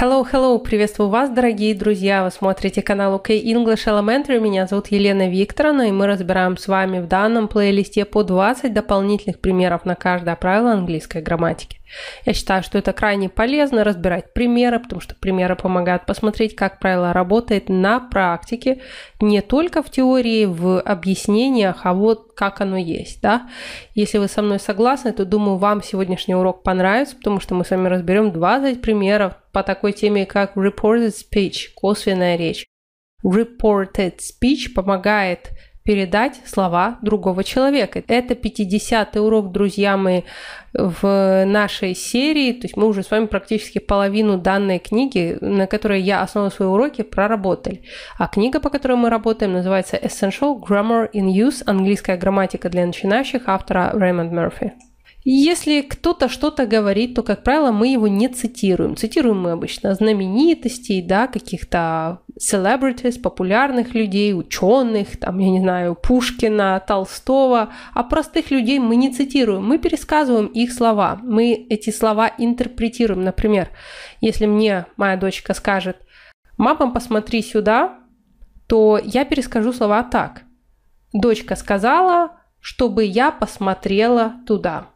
Hello, hello! Приветствую вас, дорогие друзья! Вы смотрите канал OK English Elementary. Меня зовут Елена Викторовна, и мы разбираем с вами в данном плейлисте по 20 дополнительных примеров на каждое правило английской грамматики. Я считаю, что это крайне полезно разбирать примеры, потому что примеры помогают посмотреть, как правило работает на практике, не только в теории, в объяснениях, а вот как оно есть. Да? Если вы со мной согласны, то думаю, вам сегодняшний урок понравится, потому что мы с вами разберем 20 примеров по такой теме, как reported speech, косвенная речь. Reported speech помогает передать слова другого человека. Это 50-й урок, друзья мои, в нашей серии, то есть мы уже с вами практически половину данной книги, на которой я основу свои уроки, проработали. А книга, по которой мы работаем, называется Essential Grammar in Use, английская грамматика для начинающих, автора Рэймонд Мерфи. Если кто-то что-то говорит, то, как правило, мы его не цитируем. Цитируем мы обычно знаменитостей, да, каких-то celebrities, популярных людей, ученых, там, я не знаю, Пушкина, Толстого, а простых людей мы не цитируем, мы пересказываем их слова, мы эти слова интерпретируем. Например, если мне моя дочка скажет «мама, посмотри сюда», то я перескажу слова так. Дочка сказала, чтобы я посмотрела туда.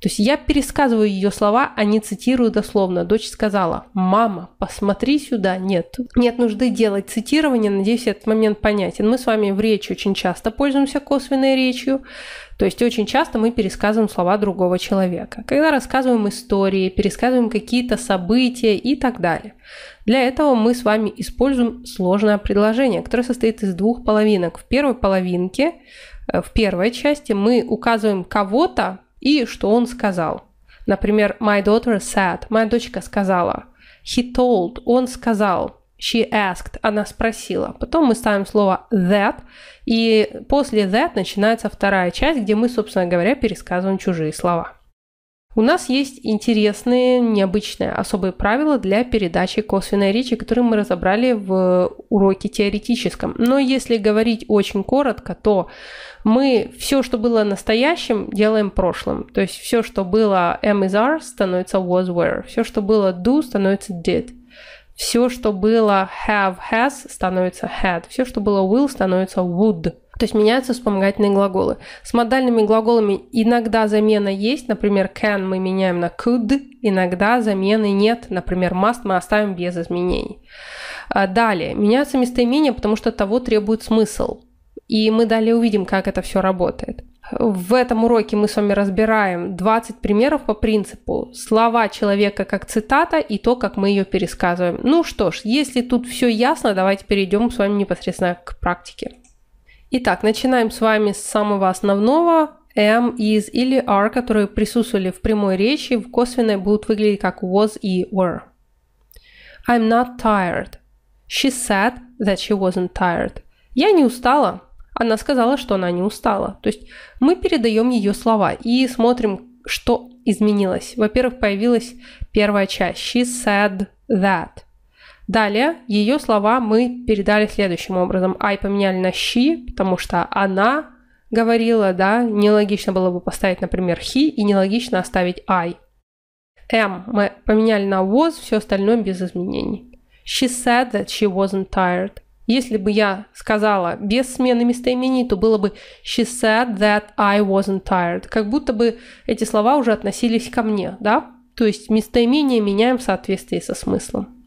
То есть я пересказываю ее слова, а не цитирую дословно. Дочь сказала, мама, посмотри сюда, нет. Нет нужды делать цитирование, надеюсь, этот момент понятен. Мы с вами в речи очень часто пользуемся косвенной речью, то есть очень часто мы пересказываем слова другого человека. Когда рассказываем истории, пересказываем какие-то события и так далее. Для этого мы с вами используем сложное предложение, которое состоит из двух половинок. В первой половинке, э, в первой части мы указываем кого-то, и что он сказал. Например, my daughter said, моя дочка сказала. He told, он сказал. She asked, она спросила. Потом мы ставим слово that, и после that начинается вторая часть, где мы, собственно говоря, пересказываем чужие слова. У нас есть интересные, необычные, особые правила для передачи косвенной речи, которые мы разобрали в уроке теоретическом. Но если говорить очень коротко, то мы все, что было настоящим, делаем прошлым. То есть все, что было am is are, становится was were. Все, что было do, становится did. Все, что было have has, становится had. Все, что было will, становится would. То есть меняются вспомогательные глаголы. С модальными глаголами иногда замена есть, например, can мы меняем на could, иногда замены нет, например, must мы оставим без изменений. А далее, меняются местоимения, потому что того требует смысл. И мы далее увидим, как это все работает. В этом уроке мы с вами разбираем 20 примеров по принципу слова человека как цитата и то, как мы ее пересказываем. Ну что ж, если тут все ясно, давайте перейдем с вами непосредственно к практике. Итак, начинаем с вами с самого основного. Am, is или are, которые присутствовали в прямой речи, в косвенной будут выглядеть как was и were. I'm not tired. She said that she wasn't tired. Я не устала. Она сказала, что она не устала. То есть мы передаем ее слова и смотрим, что изменилось. Во-первых, появилась первая часть. She said that. Далее ее слова мы передали следующим образом. I поменяли на she, потому что она говорила, да, нелогично было бы поставить, например, he и нелогично оставить I. M «Эм, мы поменяли на was, все остальное без изменений. She said that she wasn't tired. Если бы я сказала без смены местоимений, то было бы she said that I wasn't tired. Как будто бы эти слова уже относились ко мне, да? То есть местоимение меняем в соответствии со смыслом.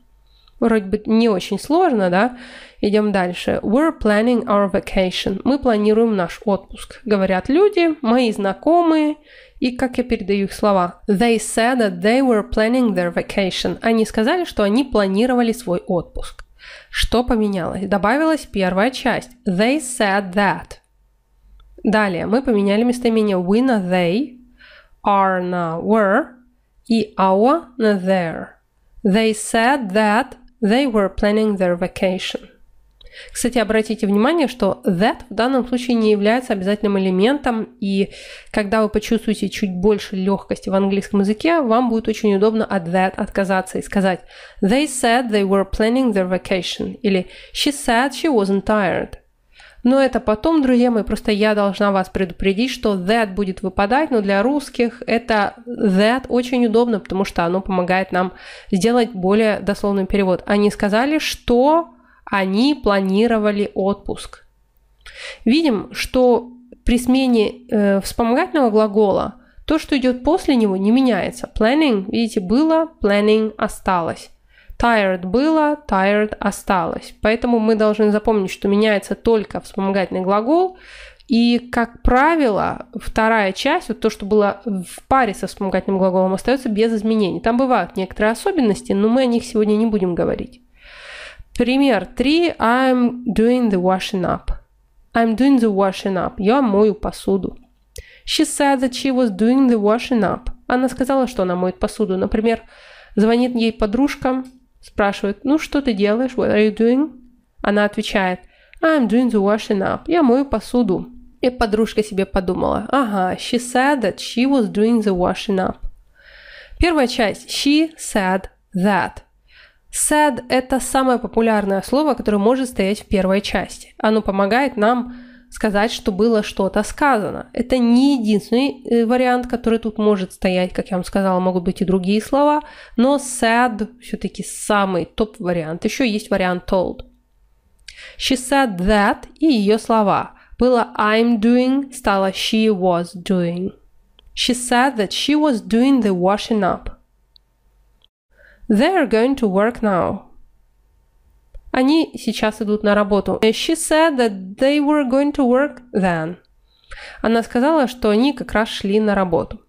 Вроде бы не очень сложно, да? Идем дальше. We're planning our vacation. Мы планируем наш отпуск. Говорят люди, мои знакомые. И как я передаю их слова? They said that they were planning their vacation. Они сказали, что они планировали свой отпуск. Что поменялось? Добавилась первая часть. They said that. Далее мы поменяли местоимение we на they, are на were и our на their. They said that They were planning their vacation. Кстати, обратите внимание, что that в данном случае не является обязательным элементом, и когда вы почувствуете чуть больше легкости в английском языке, вам будет очень удобно от that отказаться и сказать They said they were planning their vacation или She said she wasn't tired. Но это потом, друзья мои, просто я должна вас предупредить, что that будет выпадать, но для русских это that очень удобно, потому что оно помогает нам сделать более дословный перевод. Они сказали, что они планировали отпуск. Видим, что при смене э, вспомогательного глагола то, что идет после него, не меняется. Planning, видите, было, planning осталось. Tired было, tired осталось. Поэтому мы должны запомнить, что меняется только вспомогательный глагол. И, как правило, вторая часть, вот то, что было в паре со вспомогательным глаголом, остается без изменений. Там бывают некоторые особенности, но мы о них сегодня не будем говорить. Пример 3. I'm doing the washing up. I'm doing the washing up. Я мою посуду. She said that she was doing the washing up. Она сказала, что она моет посуду. Например, звонит ей подружка, Спрашивает, ну что ты делаешь? What are you doing? Она отвечает, I'm doing the washing up. Я мою посуду. И подружка себе подумала, ага, she said that she was doing the washing up. Первая часть, she said that. Said это самое популярное слово, которое может стоять в первой части. Оно помогает нам сказать, что было что-то сказано. Это не единственный э, вариант, который тут может стоять, как я вам сказала, могут быть и другие слова, но said все-таки самый топ-вариант. Еще есть вариант told. She said that и ее слова. Было I'm doing, стало she was doing. She said that she was doing the washing up. They are going to work now. Они сейчас идут на работу. She said that they were going to work then. Она сказала, что они как раз шли на работу.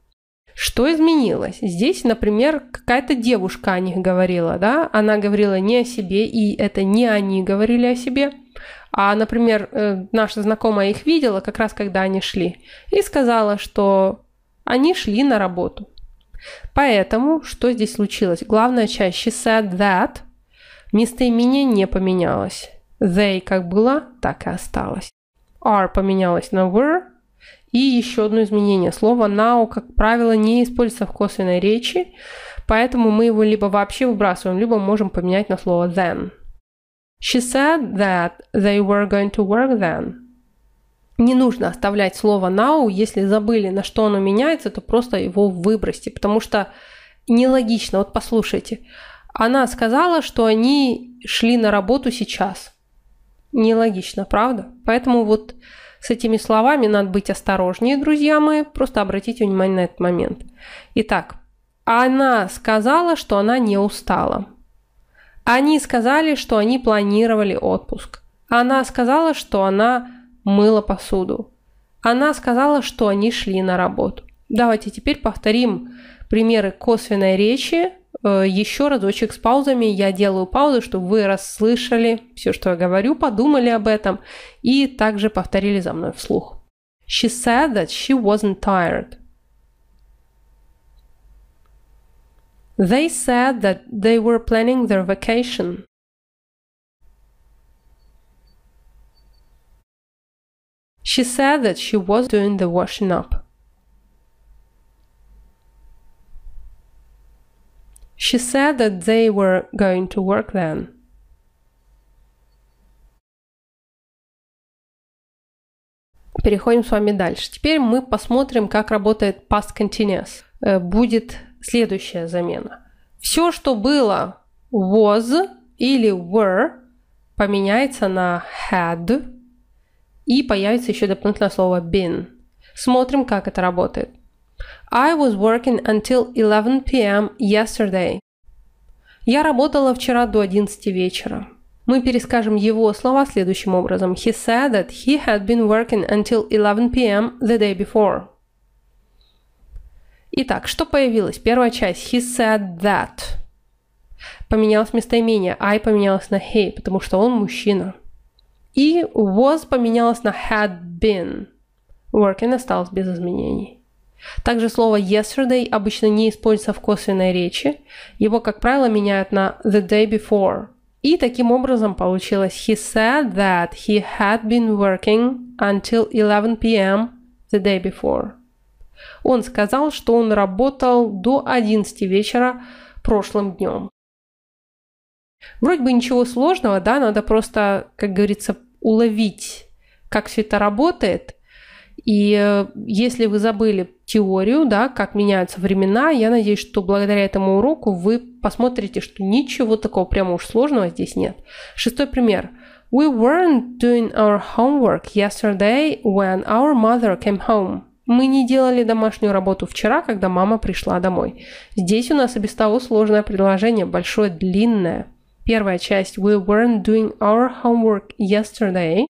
Что изменилось? Здесь, например, какая-то девушка о них говорила, да? Она говорила не о себе, и это не они говорили о себе. А, например, э, наша знакомая их видела как раз, когда они шли, и сказала, что они шли на работу. Поэтому, что здесь случилось? Главная часть she said that – Местоимение не поменялось. They как была, так и осталось. Are поменялось на were. И еще одно изменение. Слово now, как правило, не используется в косвенной речи, поэтому мы его либо вообще выбрасываем, либо можем поменять на слово then. She said that they were going to work then. Не нужно оставлять слово now, если забыли, на что оно меняется, то просто его выбросьте, потому что нелогично. Вот послушайте. Она сказала, что они шли на работу сейчас. Нелогично, правда? Поэтому вот с этими словами надо быть осторожнее, друзья мои. Просто обратите внимание на этот момент. Итак, она сказала, что она не устала. Они сказали, что они планировали отпуск. Она сказала, что она мыла посуду. Она сказала, что они шли на работу. Давайте теперь повторим примеры косвенной речи, Э, еще разочек с паузами. Я делаю паузы, чтобы вы расслышали все, что я говорю, подумали об этом и также повторили за мной вслух. She said that she wasn't tired. They said that they were planning their vacation. She said that she was doing the washing up. She said that they were going to work then. Переходим с вами дальше. Теперь мы посмотрим, как работает past continuous. Э, будет следующая замена. Все, что было was или were, поменяется на had и появится еще дополнительное слово been. Смотрим, как это работает. I was working until 11 p.m. yesterday. Я работала вчера до 11 вечера. Мы перескажем его слова следующим образом. He said that he had been working until 11 p.m. the day before. Итак, что появилось? Первая часть. He said that. Поменялось местоимение. I поменялось на he, потому что он мужчина. И was поменялось на had been. Working осталось без изменений. Также слово yesterday обычно не используется в косвенной речи. Его, как правило, меняют на the day before. И таким образом получилось he said that he had been working until 11 p.m. the day before. Он сказал, что он работал до 11 вечера прошлым днем. Вроде бы ничего сложного, да, надо просто, как говорится, уловить, как все это работает – и э, если вы забыли теорию, да, как меняются времена, я надеюсь, что благодаря этому уроку вы посмотрите, что ничего такого прямо уж сложного здесь нет. Шестой пример. We weren't doing our homework yesterday when our mother came home. Мы не делали домашнюю работу вчера, когда мама пришла домой. Здесь у нас и без того сложное предложение, большое, длинное. Первая часть «We weren't doing our homework yesterday»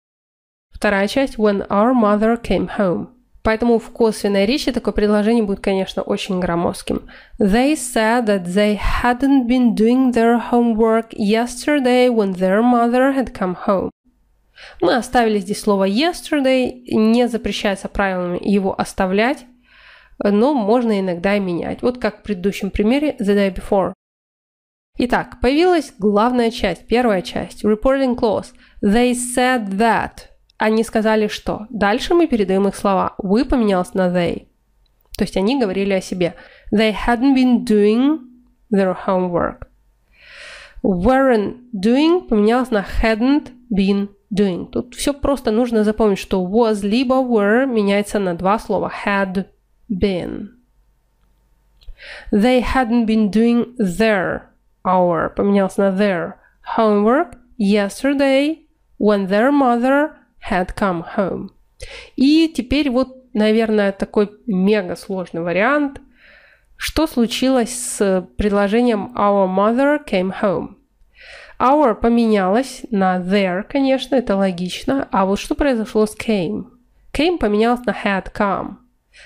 Вторая часть «When our mother came home». Поэтому в косвенной речи такое предложение будет, конечно, очень громоздким. They said that they hadn't been doing their homework yesterday when their mother had come home. Мы оставили здесь слово yesterday, не запрещается правилами его оставлять, но можно иногда и менять. Вот как в предыдущем примере the day before. Итак, появилась главная часть, первая часть, reporting clause. They said that они сказали что? Дальше мы передаем их слова. We поменялось на they. То есть они говорили о себе. They hadn't been doing their homework. Weren't doing поменялось на hadn't been doing. Тут все просто нужно запомнить, что was либо were меняется на два слова. Had been. They hadn't been doing their hour поменялось на their homework yesterday when their mother had come home. И теперь вот, наверное, такой мега сложный вариант. Что случилось с предложением Our mother came home? Our поменялось на there, конечно, это логично. А вот что произошло с came? Came поменялось на had come.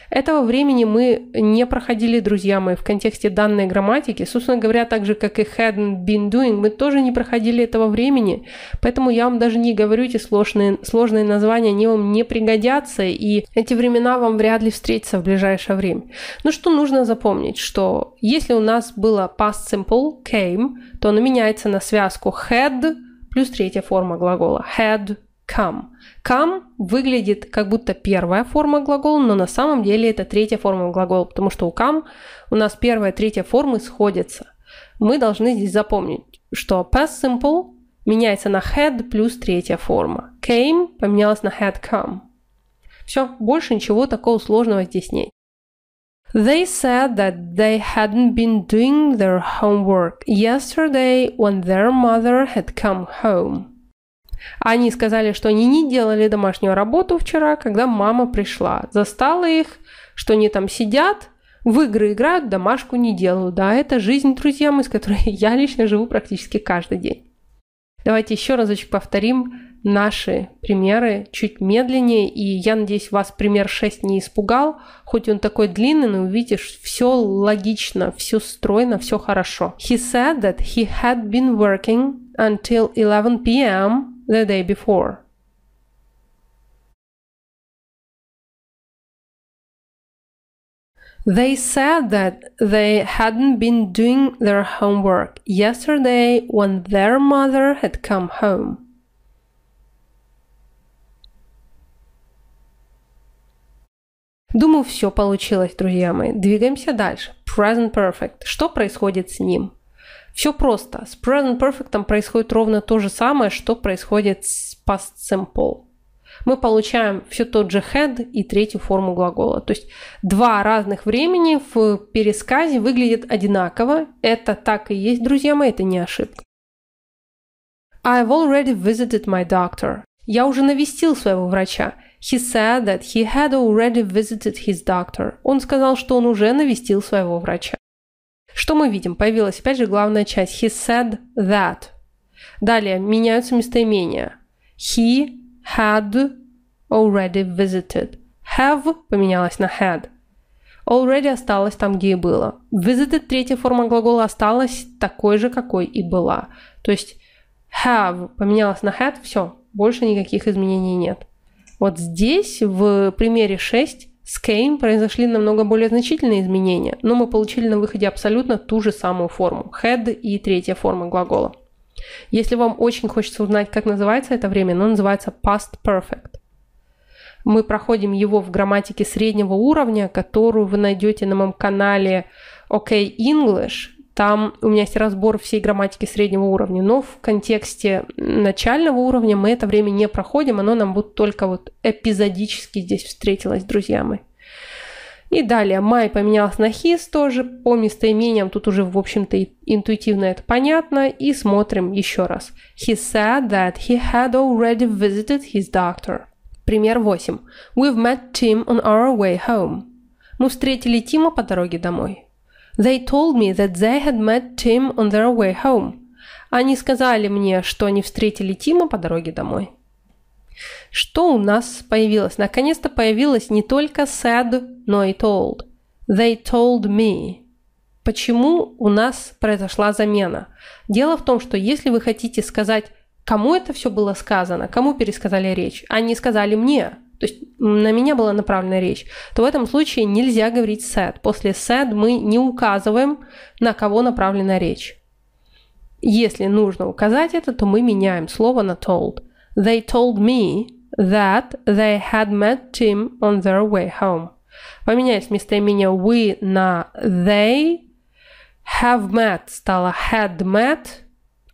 Этого времени мы не проходили, друзья мои, в контексте данной грамматики. Собственно говоря, так же, как и hadn't been doing, мы тоже не проходили этого времени. Поэтому я вам даже не говорю эти сложные, сложные названия, они вам не пригодятся, и эти времена вам вряд ли встретятся в ближайшее время. Но ну что нужно запомнить, что если у нас было past simple came, то оно меняется на связку had плюс третья форма глагола had come. Come выглядит как будто первая форма глагола, но на самом деле это третья форма глагола, потому что у come у нас первая и третья формы сходятся. Мы должны здесь запомнить, что past simple меняется на had плюс третья форма. Came поменялась на had come. Все, больше ничего такого сложного здесь нет. They said that they hadn't been doing their homework yesterday when their mother had come home. Они сказали, что они не делали домашнюю работу вчера, когда мама пришла. Застала их, что они там сидят, в игры играют, домашку не делают. Да, это жизнь, друзья мои, с которой я лично живу практически каждый день. Давайте еще разочек повторим наши примеры чуть медленнее, и я надеюсь, вас пример 6 не испугал, хоть он такой длинный, но увидишь, все логично, все стройно, все хорошо. He said that he had been working until 11 p.m. the day before. They said that they hadn't been doing their homework yesterday when their mother had come home. Думаю, все получилось, друзья мои. Двигаемся дальше. Present Perfect. Что происходит с ним? Все просто. С present perfect происходит ровно то же самое, что происходит с past simple. Мы получаем все тот же had и третью форму глагола. То есть два разных времени в пересказе выглядят одинаково. Это так и есть, друзья мои, это не ошибка. I've already visited my doctor. Я уже навестил своего врача. He said that he had already visited his doctor. Он сказал, что он уже навестил своего врача. Что мы видим? Появилась опять же главная часть. He said that. Далее меняются местоимения. He had already visited. Have поменялось на had. Already осталось там, где и было. Visited третья форма глагола осталась такой же, какой и была. То есть have поменялось на had, все, больше никаких изменений нет. Вот здесь в примере 6 с Кейм произошли намного более значительные изменения, но мы получили на выходе абсолютно ту же самую форму – head и третья форма глагола. Если вам очень хочется узнать, как называется это время, оно называется past perfect. Мы проходим его в грамматике среднего уровня, которую вы найдете на моем канале OK English. Там у меня есть разбор всей грамматики среднего уровня, но в контексте начального уровня мы это время не проходим, оно нам будет только вот эпизодически здесь встретилось, друзья мои. И далее май поменялся на хис тоже, по местоимениям тут уже, в общем-то, интуитивно это понятно. И смотрим еще раз. He said that he had already visited his doctor. Пример 8. We've met Tim on our way home. Мы встретили Тима по дороге домой. They told me that they had met Tim on their way home. Они сказали мне, что они встретили Тима по дороге домой. Что у нас появилось? Наконец-то появилось не только said, но и told. They told me. Почему у нас произошла замена? Дело в том, что если вы хотите сказать, кому это все было сказано, кому пересказали речь, они сказали мне, то есть на меня была направлена речь, то в этом случае нельзя говорить said. После said мы не указываем, на кого направлена речь. Если нужно указать это, то мы меняем слово на told. They told me that they had met Tim on their way home. Поменять местоимение we на they. Have met стало had met.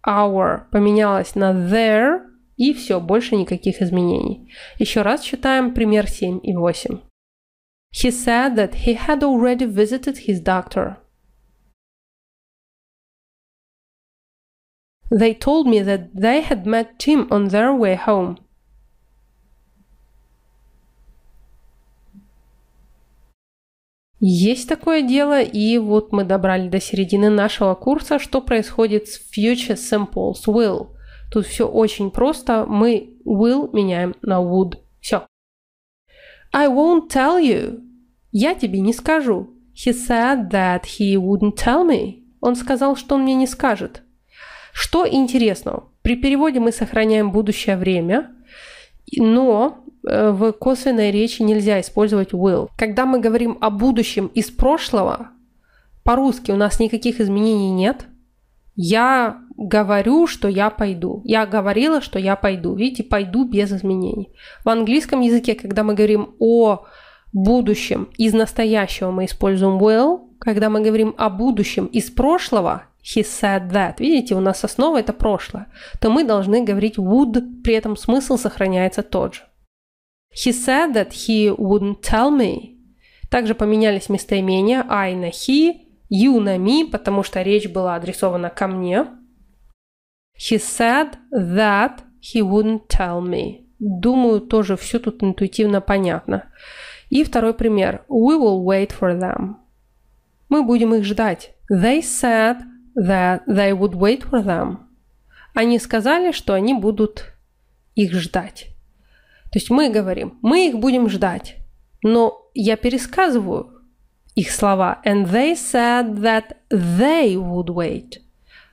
Our поменялось на their и все, больше никаких изменений. Еще раз читаем пример 7 и 8. He said that he had already visited his doctor. They told me that they had met Tim on their way home. Есть такое дело, и вот мы добрали до середины нашего курса, что происходит с Future Samples Will – Тут все очень просто. Мы will меняем на would. Все. I won't tell you. Я тебе не скажу. He said that he wouldn't tell me. Он сказал, что он мне не скажет. Что интересного? При переводе мы сохраняем будущее время, но э, в косвенной речи нельзя использовать will. Когда мы говорим о будущем из прошлого, по-русски у нас никаких изменений нет – я говорю, что я пойду. Я говорила, что я пойду. Видите, пойду без изменений. В английском языке, когда мы говорим о будущем, из настоящего мы используем will. Когда мы говорим о будущем из прошлого, he said that. Видите, у нас основа это прошлое. То мы должны говорить would, при этом смысл сохраняется тот же. He said that he wouldn't tell me. Также поменялись местоимения I на he, You на me, потому что речь была адресована ко мне. He said that he wouldn't tell me. Думаю, тоже все тут интуитивно понятно. И второй пример. We will wait for them. Мы будем их ждать. They said that they would wait for them. Они сказали, что они будут их ждать. То есть мы говорим, мы их будем ждать. Но я пересказываю их слова. And they said that they would wait.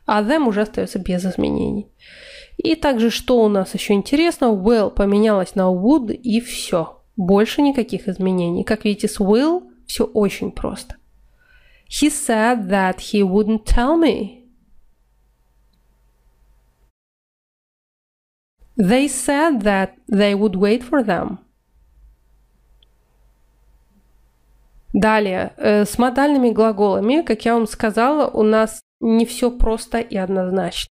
А them уже остается без изменений. И также, что у нас еще интересно, will поменялось на would и все. Больше никаких изменений. Как видите, с will все очень просто. He said that he wouldn't tell me. They said that they would wait for them. Далее, э, с модальными глаголами, как я вам сказала, у нас не все просто и однозначно.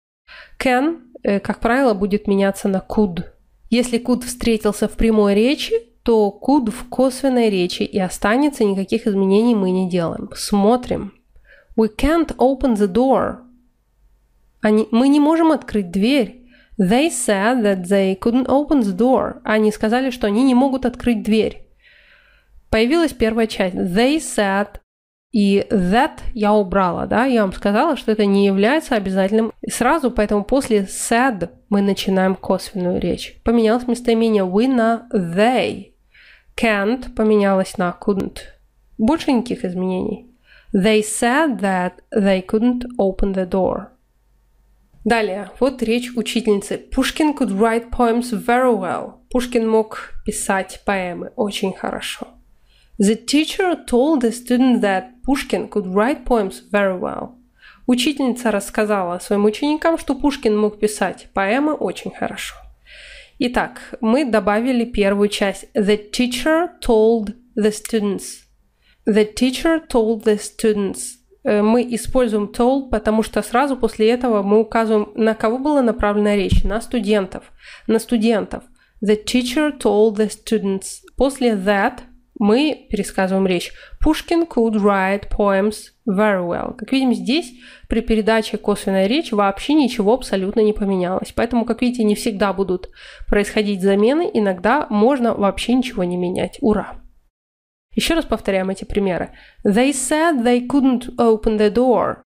Can, э, как правило, будет меняться на could. Если could встретился в прямой речи, то could в косвенной речи и останется, никаких изменений мы не делаем. Смотрим. We can't open the door. Они, мы не можем открыть дверь. They said that they couldn't open the door. Они сказали, что они не могут открыть дверь появилась первая часть they said, и that я убрала, да, я вам сказала, что это не является обязательным. И сразу, поэтому после said мы начинаем косвенную речь. Поменялось местоимение we на they. Can't поменялось на couldn't. Больше никаких изменений. They said that they couldn't open the door. Далее, вот речь учительницы. Пушкин could write poems very well. Пушкин мог писать поэмы очень хорошо. The teacher told the student that Pushkin could write poems very well. Учительница рассказала своим ученикам, что Пушкин мог писать поэмы очень хорошо. Итак, мы добавили первую часть. The teacher told the students. The teacher told the students. Э, мы используем told, потому что сразу после этого мы указываем, на кого была направлена речь. На студентов. На студентов. The teacher told the students. После that мы пересказываем речь. Пушкин could write poems very well. Как видим, здесь при передаче косвенной речи вообще ничего абсолютно не поменялось. Поэтому, как видите, не всегда будут происходить замены, иногда можно вообще ничего не менять. Ура! Еще раз повторяем эти примеры. They said they couldn't open the door.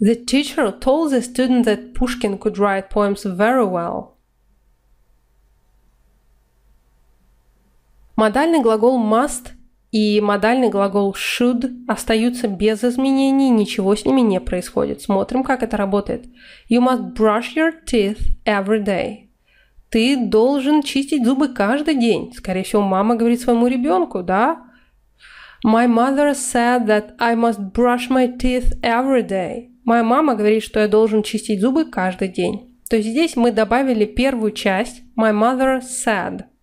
The teacher told the student that Pushkin could write poems very well. Модальный глагол must и модальный глагол should остаются без изменений, ничего с ними не происходит. Смотрим, как это работает. You must brush your teeth every day. Ты должен чистить зубы каждый день. Скорее всего, мама говорит своему ребенку, да? My mother said that I must brush my teeth every day. Моя мама говорит, что я должен чистить зубы каждый день. То есть здесь мы добавили первую часть My mother said –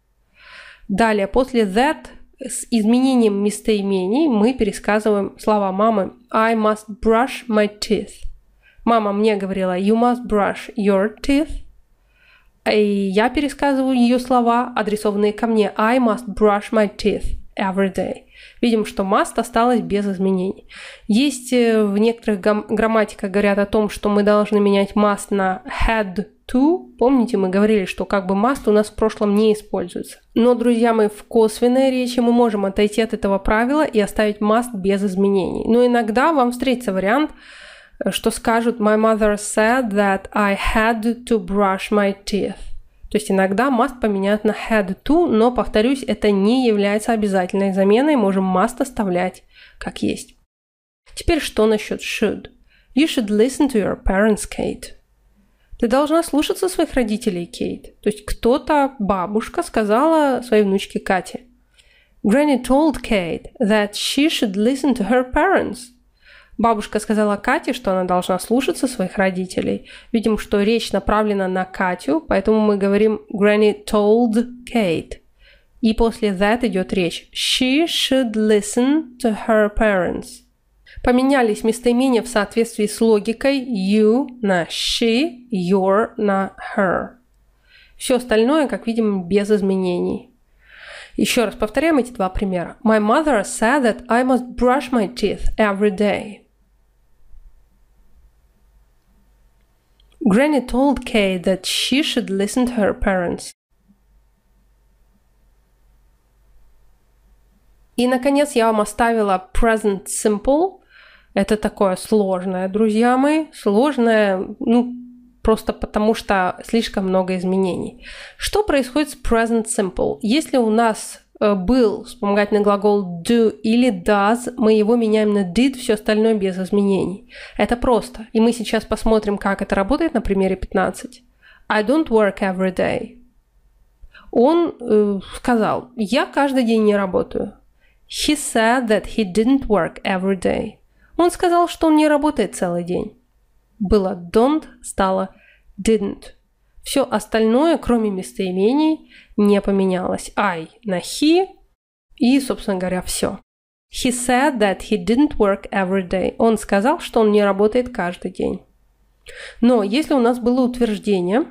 Далее, после that с изменением местоимений мы пересказываем слова мамы. I must brush my teeth. Мама мне говорила you must brush your teeth. И я пересказываю ее слова, адресованные ко мне. I must brush my teeth every day видим, что must осталось без изменений. Есть э, в некоторых грамматиках говорят о том, что мы должны менять must на had to. Помните, мы говорили, что как бы must у нас в прошлом не используется. Но, друзья мои, в косвенной речи мы можем отойти от этого правила и оставить must без изменений. Но иногда вам встретится вариант, э, что скажут «My mother said that I had to brush my teeth». То есть иногда must поменять на had to, но, повторюсь, это не является обязательной заменой, можем must оставлять как есть. Теперь что насчет should? You should listen to your parents, Kate. Ты должна слушаться своих родителей, Кейт. То есть кто-то, бабушка, сказала своей внучке Кате. Granny told Kate that she should listen to her parents – Бабушка сказала Кате, что она должна слушаться своих родителей. Видим, что речь направлена на Катю, поэтому мы говорим «Granny told Kate». И после that идет речь «She should listen to her parents». Поменялись местоимения в соответствии с логикой «you» на «she», «your» на «her». Все остальное, как видим, без изменений. Еще раз повторяем эти два примера. My mother said that I must brush my teeth every day. Granny told Kay that she should listen to her parents. И, наконец, я вам оставила present simple. Это такое сложное, друзья мои. Сложное, ну, просто потому что слишком много изменений. Что происходит с present simple? Если у нас э, был вспомогательный глагол do или does, мы его меняем на did, все остальное без изменений. Это просто. И мы сейчас посмотрим, как это работает на примере 15. I don't work every day. Он э, сказал, я каждый день не работаю. He said that he didn't work every day. Он сказал, что он не работает целый день было don't, стало didn't. Все остальное, кроме местоимений, не поменялось. I на he и, собственно говоря, все. He said that he didn't work every day. Он сказал, что он не работает каждый день. Но если у нас было утверждение,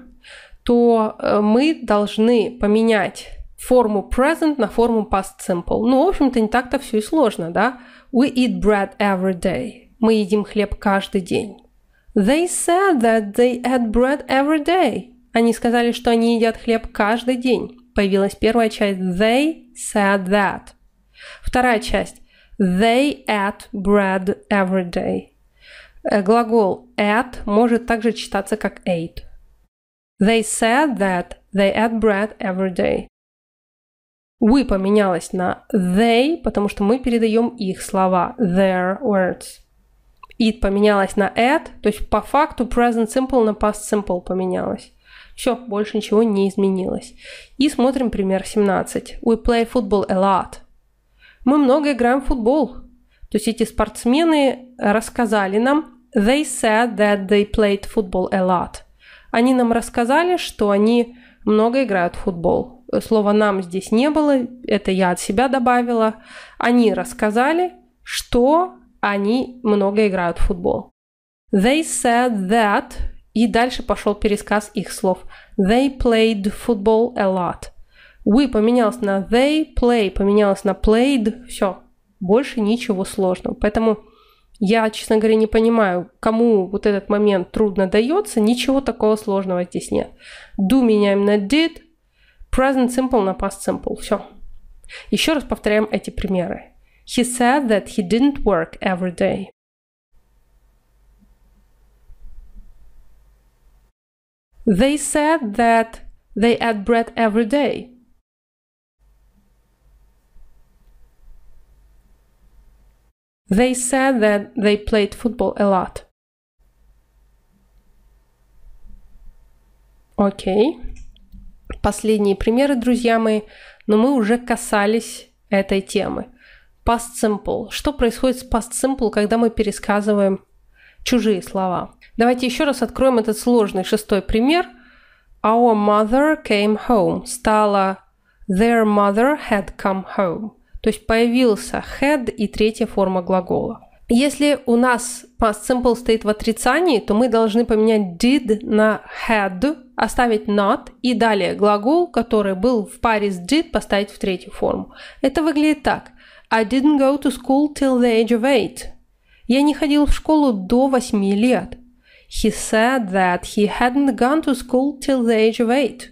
то э, мы должны поменять форму present на форму past simple. Ну, в общем-то, не так-то все и сложно, да? We eat bread every day. Мы едим хлеб каждый день. They said that they had bread every day. Они сказали, что они едят хлеб каждый день. Появилась первая часть They said that. Вторая часть They ate bread every day. Э, глагол at может также читаться как ate. They said that they ate bread every day. We поменялось на they, потому что мы передаем их слова, their words it поменялось на at, то есть по факту present simple на past simple поменялось. Все, больше ничего не изменилось. И смотрим пример 17. We play football a lot. Мы много играем в футбол. То есть эти спортсмены рассказали нам, they said that they played football a lot. Они нам рассказали, что они много играют в футбол. Слова «нам» здесь не было, это я от себя добавила. Они рассказали, что они много играют в футбол. They said that... И дальше пошел пересказ их слов. They played football a lot. We поменялось на they, play поменялось на played. Все. Больше ничего сложного. Поэтому я, честно говоря, не понимаю, кому вот этот момент трудно дается. Ничего такого сложного здесь нет. Do меняем на did. Present simple на past simple. Все. Еще раз повторяем эти примеры. He said that he didn't work every day. They said that they ate bread every day. They said that they played football a lot. Окей. Okay. Последние примеры, друзья мои, но мы уже касались этой темы. past simple. Что происходит с past simple, когда мы пересказываем чужие слова? Давайте еще раз откроем этот сложный шестой пример. Our mother came home. Стало their mother had come home. То есть появился had и третья форма глагола. Если у нас past simple стоит в отрицании, то мы должны поменять did на had, оставить not и далее глагол, который был в паре с did, поставить в третью форму. Это выглядит так. I didn't go to school till the age of eight. Я не ходил в школу до восьми лет. He said that he hadn't gone to school till the age of eight.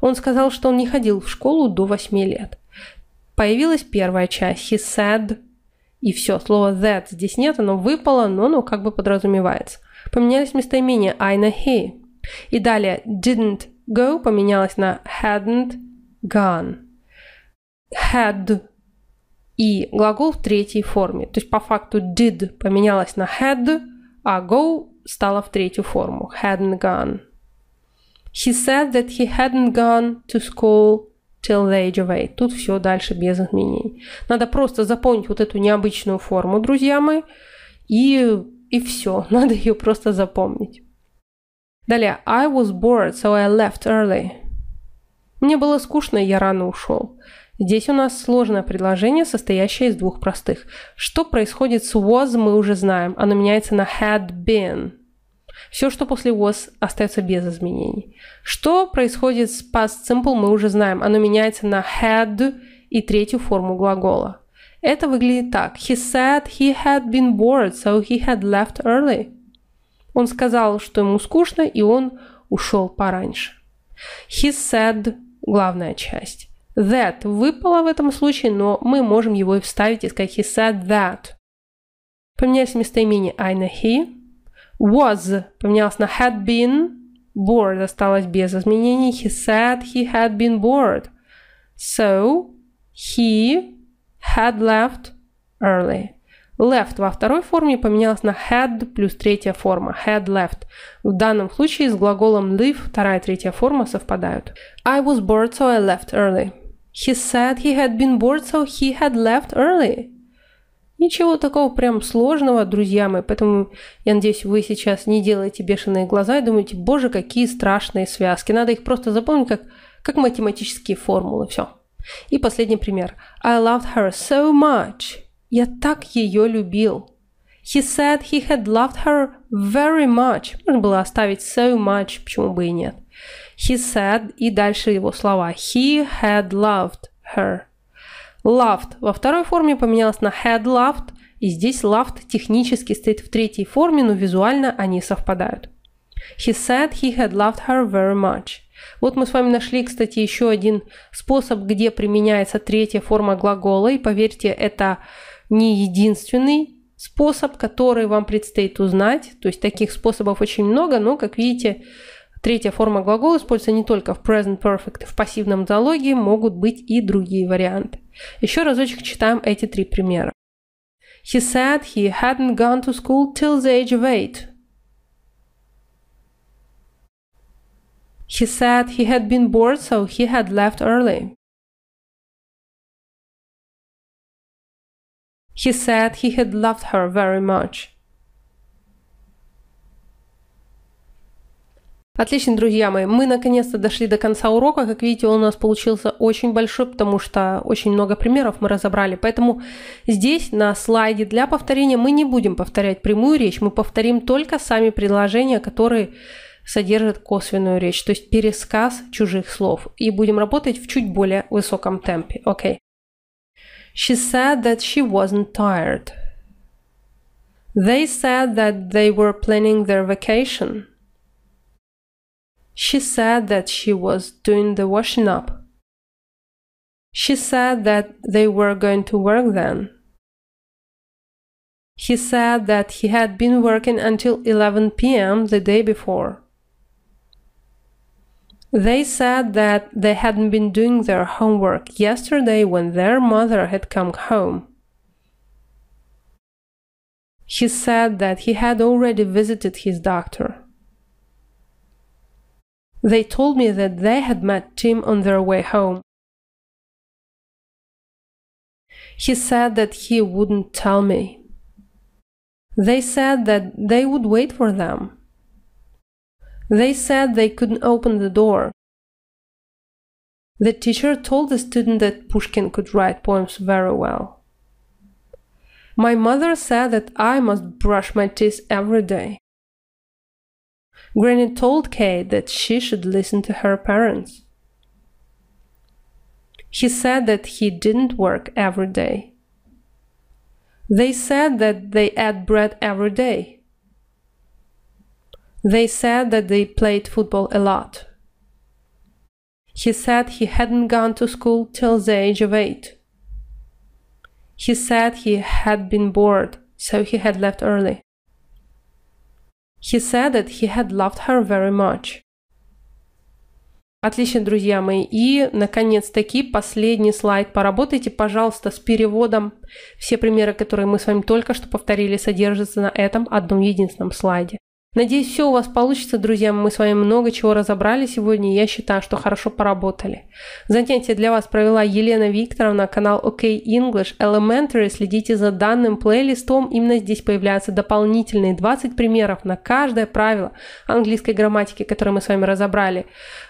Он сказал, что он не ходил в школу до восьми лет. Появилась первая часть. He said. И все, слово that здесь нет, оно выпало, но оно как бы подразумевается. Поменялись местоимения I на he. И далее didn't go поменялось на hadn't gone. Had и глагол в третьей форме. То есть по факту did поменялось на had, а go стало в третью форму. Hadn't gone. He said that he hadn't gone to school till the age of eight. Тут все дальше без изменений. Надо просто запомнить вот эту необычную форму, друзья мои, и, и все. Надо ее просто запомнить. Далее. I was bored, so I left early. Мне было скучно, и я рано ушел. Здесь у нас сложное предложение, состоящее из двух простых. Что происходит с was, мы уже знаем. Оно меняется на had been. Все, что после was, остается без изменений. Что происходит с past simple, мы уже знаем. Оно меняется на had и третью форму глагола. Это выглядит так. He said he had been bored, so he had left early. Он сказал, что ему скучно, и он ушел пораньше. He said – главная часть that выпало в этом случае, но мы можем его и вставить и сказать he said that. Поменялись местоимение I на he. Was поменялось на had been. Bored осталось без изменений. He said he had been bored. So he had left early. Left во второй форме поменялось на had плюс третья форма. Had left. В данном случае с глаголом leave вторая и третья форма совпадают. I was bored, so I left early. He said he had been bored, so he had left early. Ничего такого прям сложного, друзья мои, поэтому я надеюсь, вы сейчас не делаете бешеные глаза и думаете, боже, какие страшные связки. Надо их просто запомнить как, как математические формулы, все. И последний пример. I loved her so much. Я так ее любил. He said he had loved her very much. Можно было оставить so much, почему бы и нет. He said, и дальше его слова. He had loved her. Loved. Во второй форме поменялось на had loved, и здесь loved технически стоит в третьей форме, но визуально они совпадают. He said he had loved her very much. Вот мы с вами нашли, кстати, еще один способ, где применяется третья форма глагола, и поверьте, это не единственный способ, который вам предстоит узнать. То есть таких способов очень много, но, как видите, Третья форма глагола используется не только в present perfect, в пассивном залоге могут быть и другие варианты. Еще разочек читаем эти три примера. He said he hadn't gone to school till the age of eight. He said he had been bored, so he had left early. He said he had loved her very much. Отлично, друзья мои, мы наконец-то дошли до конца урока. Как видите, он у нас получился очень большой, потому что очень много примеров мы разобрали. Поэтому здесь на слайде для повторения мы не будем повторять прямую речь, мы повторим только сами предложения, которые содержат косвенную речь, то есть пересказ чужих слов, и будем работать в чуть более высоком темпе. Окей. Okay. She said that she wasn't tired. They said that they were planning their vacation. She said that she was doing the washing up. She said that they were going to work then. He said that he had been working until 11 p.m. the day before. They said that they hadn't been doing their homework yesterday when their mother had come home. He said that he had already visited his doctor. They told me that they had met Tim on their way home. He said that he wouldn't tell me. They said that they would wait for them. They said they couldn't open the door. The teacher told the student that Pushkin could write poems very well. My mother said that I must brush my teeth every day. Granny told Kate that she should listen to her parents. He said that he didn't work every day. They said that they ate bread every day. They said that they played football a lot. He said he hadn't gone to school till the age of eight. He said he had been bored, so he had left early. He said that he had loved her very much. Отлично, друзья мои. И, наконец-таки, последний слайд. Поработайте, пожалуйста, с переводом. Все примеры, которые мы с вами только что повторили, содержатся на этом одном единственном слайде. Надеюсь, все у вас получится, друзья. Мы с вами много чего разобрали сегодня, и я считаю, что хорошо поработали. Занятие для вас провела Елена Викторовна, канал OK English Elementary. Следите за данным плейлистом. Именно здесь появляются дополнительные 20 примеров на каждое правило английской грамматики, которое мы с вами разобрали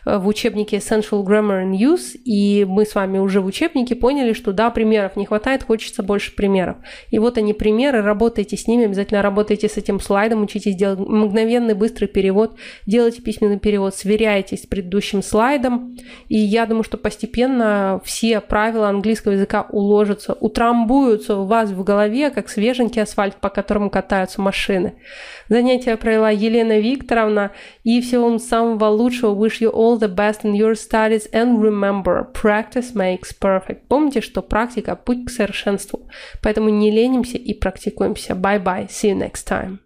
э, в учебнике Essential Grammar and Use. И мы с вами уже в учебнике поняли, что да, примеров не хватает, хочется больше примеров. И вот они примеры, работайте с ними, обязательно работайте с этим слайдом, учитесь делать мгновенный быстрый перевод, делайте письменный перевод, сверяйтесь с предыдущим слайдом. И я думаю, что постепенно все правила английского языка уложатся, утрамбуются у вас в голове, как свеженький асфальт, по которому катаются машины. Занятие провела Елена Викторовна. И всего вам самого лучшего. Wish you all the best in your studies. And remember, practice makes perfect. Помните, что практика – путь к совершенству. Поэтому не ленимся и практикуемся. Bye-bye. See you next time.